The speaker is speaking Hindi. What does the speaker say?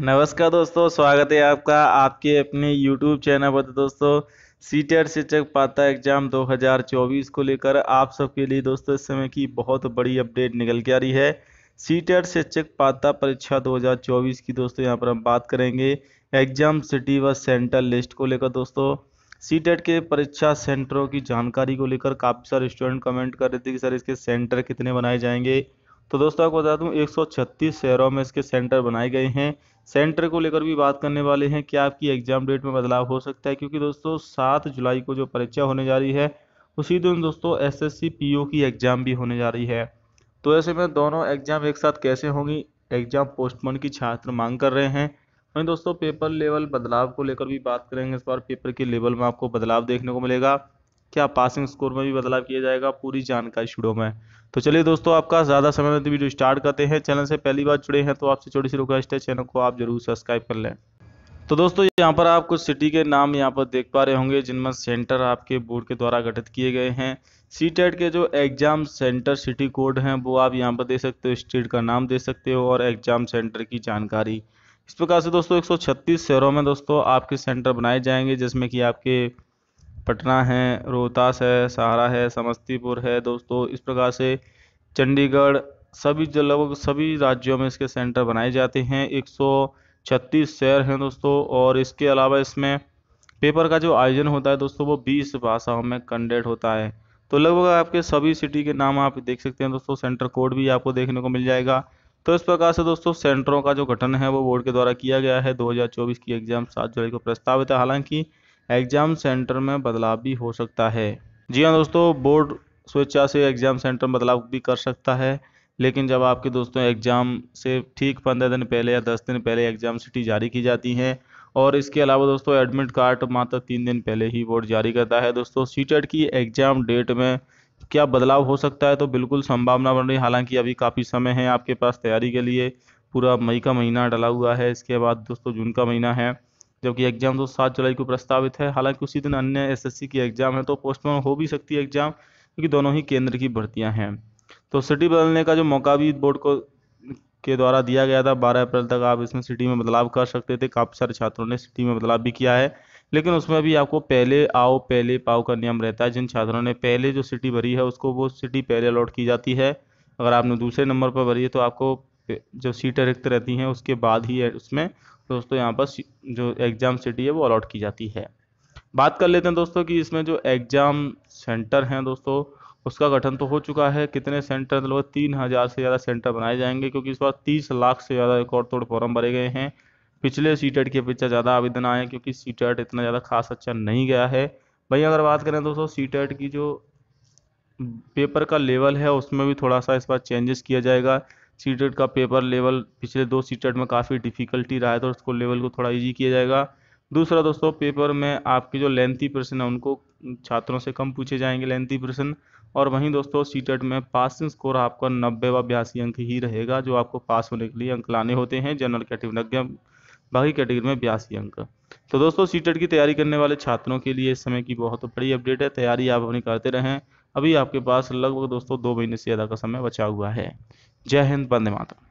नमस्कार दोस्तों स्वागत है आपका आपके अपने YouTube चैनल पर दोस्तों सी टेट e शिक्षक पाता एग्जाम 2024 को लेकर आप सबके लिए दोस्तों इस समय की बहुत बड़ी अपडेट निकल के आ रही है सी टेट e शिक्षक पाता परीक्षा 2024 की दोस्तों यहां पर हम बात करेंगे एग्जाम सिटी व सेंटर लिस्ट को लेकर दोस्तों सी टेट e के परीक्षा सेंटरों की जानकारी को लेकर काफ़ी सारे स्टूडेंट कमेंट कर रहे थे कि सर इसके सेंटर कितने बनाए जाएंगे तो दोस्तों आपको बता दूं 136 शहरों में इसके सेंटर बनाए गए हैं सेंटर को लेकर भी बात करने वाले हैं क्या आपकी एग्जाम डेट में बदलाव हो सकता है क्योंकि दोस्तों सात जुलाई को जो परीक्षा होने जा रही है उसी दिन दोस्तों एस एस की एग्ज़ाम भी होने जा रही है तो ऐसे में दोनों एग्ज़ाम एक साथ कैसे होंगी एग्ज़ाम पोस्टपोन की छात्र मांग कर रहे हैं वहीं दोस्तों पेपर लेवल बदलाव को लेकर भी बात करेंगे इस बार पेपर के लेवल में आपको बदलाव देखने को मिलेगा क्या पासिंग स्कोर में भी बदलाव किया जाएगा पूरी जानकारी शुरू में तो चलिए दोस्तों आपका ज़्यादा समय में तो वीडियो स्टार्ट करते हैं चैनल से पहली बार जुड़े हैं तो आपसे छोटी सी रिक्वेस्ट है चैनल को आप जरूर सब्सक्राइब कर लें तो दोस्तों यहाँ पर आप कुछ सिटी के नाम यहाँ पर देख पा रहे होंगे जिनमें सेंटर आपके बोर्ड के द्वारा गठित किए गए हैं सी e के जो एग्ज़ाम सेंटर सिटी कोड हैं वो आप यहाँ पर दे सकते हो स्टेट का नाम दे सकते हो और एग्ज़ाम सेंटर की जानकारी इस प्रकार से दोस्तों 136 शहरों में दोस्तों आपके सेंटर बनाए जाएंगे जिसमें कि आपके पटना है रोहतास है सहारा है समस्तीपुर है दोस्तों इस प्रकार से चंडीगढ़ सभी जो लगभग सभी राज्यों में इसके सेंटर बनाए जाते हैं 136 शहर हैं दोस्तों और इसके अलावा इसमें पेपर का जो आयोजन होता है दोस्तों वो 20 भाषाओं में कंडेट होता है तो लगभग आपके सभी सिटी के नाम आप देख सकते हैं दोस्तों सेंटर कोड भी आपको देखने को मिल जाएगा तो इस प्रकार से दोस्तों सेंटरों का जो गठन है वो बोर्ड के द्वारा किया गया है 2024 की एग्जाम सात जुलाई को प्रस्तावित है हालांकि एग्ज़ाम सेंटर में बदलाव भी हो सकता है जी हाँ दोस्तों बोर्ड स्वेच्छा से एग्ज़ाम सेंटर में बदलाव भी कर सकता है लेकिन जब आपके दोस्तों एग्ज़ाम से ठीक पंद्रह दिन पहले या दस दिन पहले एग्ज़ाम सिटी जारी की जाती हैं और इसके अलावा दोस्तों एडमिट कार्ड मात्र तीन दिन पहले ही बोर्ड जारी करता है दोस्तों सीटेट e की एग्ज़ाम डेट में क्या बदलाव हो सकता है तो बिल्कुल संभावना बन रही हालांकि अभी काफ़ी समय है आपके पास तैयारी के लिए पूरा मई का महीना डला हुआ है इसके बाद दोस्तों जून का महीना है जबकि एग्जाम तो सात जुलाई को प्रस्तावित है हालांकि उसी दिन अन्य एसएससी की एग्जाम है तो पोस्टपोन हो भी सकती है एग्जाम क्योंकि दोनों ही केंद्र की भर्तियाँ हैं तो सिटी बदलने का जो मौका भी बोर्ड को के द्वारा दिया गया था 12 अप्रैल तक आप इसमें सिटी में बदलाव कर सकते थे काफ़ी सारे छात्रों ने सिटी में बदलाव भी किया है लेकिन उसमें भी आपको पहले आओ पहले पाओ का नियम रहता है जिन छात्रों ने पहले जो सिटी भरी है उसको वो सिटी पहले अलॉट की जाती है अगर आपने दूसरे नंबर पर भरी है तो आपको जो सीटें रिक्त रहती हैं उसके बाद ही उसमें दोस्तों यहाँ पर जो एग्ज़ाम सिटी है वो अलॉट की जाती है बात कर लेते हैं दोस्तों कि इसमें जो एग्ज़ाम सेंटर हैं दोस्तों उसका गठन तो हो चुका है कितने सेंटर लगभग मतलब तीन हज़ार से ज़्यादा सेंटर बनाए जाएंगे क्योंकि इस बार तीस लाख से ज़्यादा रिकॉर्ड तोड़ फॉर्म भरे गए हैं पिछले सी टेट e की अपेक्षा ज़्यादा आवेदन आए क्योंकि सी टेट e इतना ज़्यादा खास अच्छा नहीं गया है वहीं अगर बात करें दोस्तों सी टेट e की जो पेपर का लेवल है उसमें भी थोड़ा सा इस बार चेंजेस किया जाएगा सीटेट का पेपर लेवल पिछले दो सीटेट में काफ़ी डिफ़िकल्टी रहा है तो उसको लेवल को थोड़ा ईजी किया जाएगा दूसरा दोस्तों पेपर में आपके जो लेंथी प्रश्न है उनको छात्रों से कम पूछे जाएंगे लेंथी प्रश्न और वहीं दोस्तों सीटेट में पासिंग स्कोर आपका नब्बे व बयासी अंक ही रहेगा जो आपको पास होने के लिए अंक लाने होते हैं जनरल कैटेगरी बाकी कैटेगरी में बयासी अंक तो दोस्तों सीटेट की तैयारी करने वाले छात्रों के लिए इस समय की बहुत बड़ी अपडेट है तैयारी आप अपनी करते रहें अभी आपके पास लगभग दोस्तों दो महीने से ज़्यादा का समय बचा हुआ है जय हिंद बंदे माता